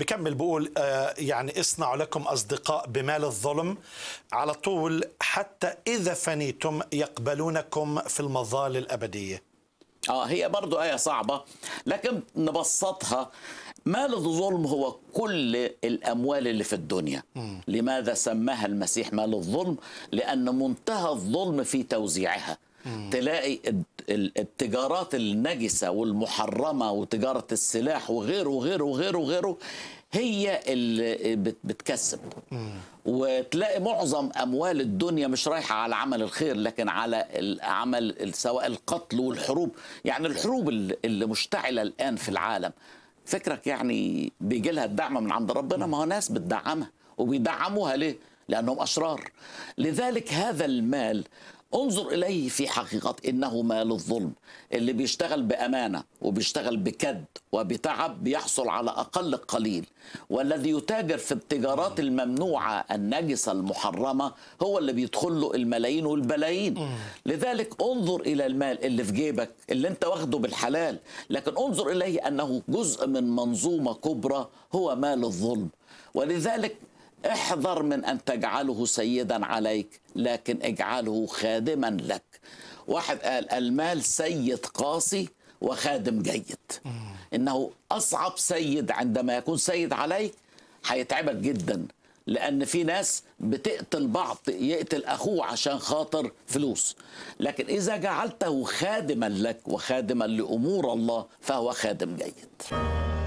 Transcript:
بكمل بقول آه، يعني اصنعوا لكم أصدقاء بمال الظلم على طول حتى إذا فنيتم يقبلونكم في المظال الأبدية آه هي برضو آية صعبة لكن نبسطها مال الظلم هو كل الأموال اللي في الدنيا م. لماذا سماها المسيح مال الظلم؟ لأن منتهى الظلم في توزيعها م. تلاقي التجارات النجسة والمحرمة وتجارة السلاح وغيره وغيره وغيره وغيره هي اللي بتكسب وتلاقي معظم أموال الدنيا مش رايحة على عمل الخير لكن على العمل سواء القتل والحروب يعني الحروب اللي مشتعلة الآن في العالم فكرك يعني بيجي لها الدعم من عند ربنا ما هو ناس بتدعمها وبيدعموها ليه؟ لأنهم أشرار لذلك هذا المال انظر إليه في حقيقة إنه مال الظلم اللي بيشتغل بأمانة وبيشتغل بكد وبتعب بيحصل على أقل قليل والذي يتاجر في التجارات الممنوعة النجسة المحرمة هو اللي بيدخل له الملايين والبلايين لذلك انظر إلى المال اللي في جيبك اللي انت واخده بالحلال لكن انظر إليه أنه جزء من منظومة كبرى هو مال الظلم ولذلك احذر من أن تجعله سيدا عليك لكن اجعله خادما لك واحد قال المال سيد قاسي وخادم جيد إنه أصعب سيد عندما يكون سيد عليك هيتعبك جدا لأن في ناس بتقتل بعض يقتل أخوه عشان خاطر فلوس لكن إذا جعلته خادما لك وخادما لأمور الله فهو خادم جيد